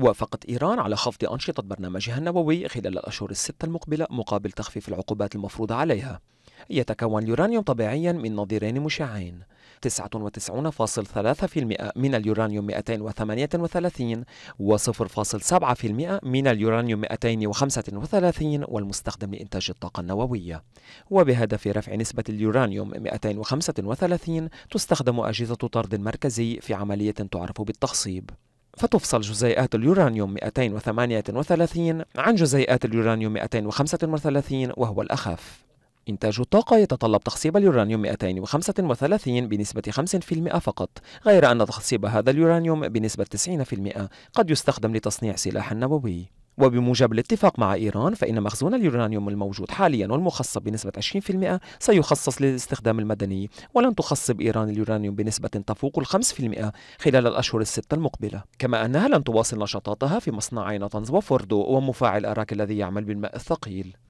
وافقت إيران على خفض أنشطة برنامجها النووي خلال الأشهر الستة المقبلة مقابل تخفيف العقوبات المفروضة عليها يتكون اليورانيوم طبيعيا من نظيرين مشعين 99.3% من اليورانيوم 238 و0.7% من اليورانيوم 235 والمستخدم لإنتاج الطاقة النووية وبهدف رفع نسبة اليورانيوم 235 تستخدم أجهزة طرد مركزي في عملية تعرف بالتخصيب فتفصل جزيئات اليورانيوم 238 عن جزيئات اليورانيوم 235 وهو الأخف. إنتاج الطاقة يتطلب تخصيب اليورانيوم 235 بنسبة 5% فقط، غير أن تخصيب هذا اليورانيوم بنسبة 90% قد يستخدم لتصنيع سلاح نووي. وبموجب الاتفاق مع إيران فإن مخزون اليورانيوم الموجود حاليا والمخصب بنسبة 20% سيخصص للاستخدام المدني ولن تخصب إيران اليورانيوم بنسبة تفوق في 5% خلال الأشهر الستة المقبلة كما أنها لن تواصل نشاطاتها في مصنعي نطنز وفوردو ومفاعل أراك الذي يعمل بالماء الثقيل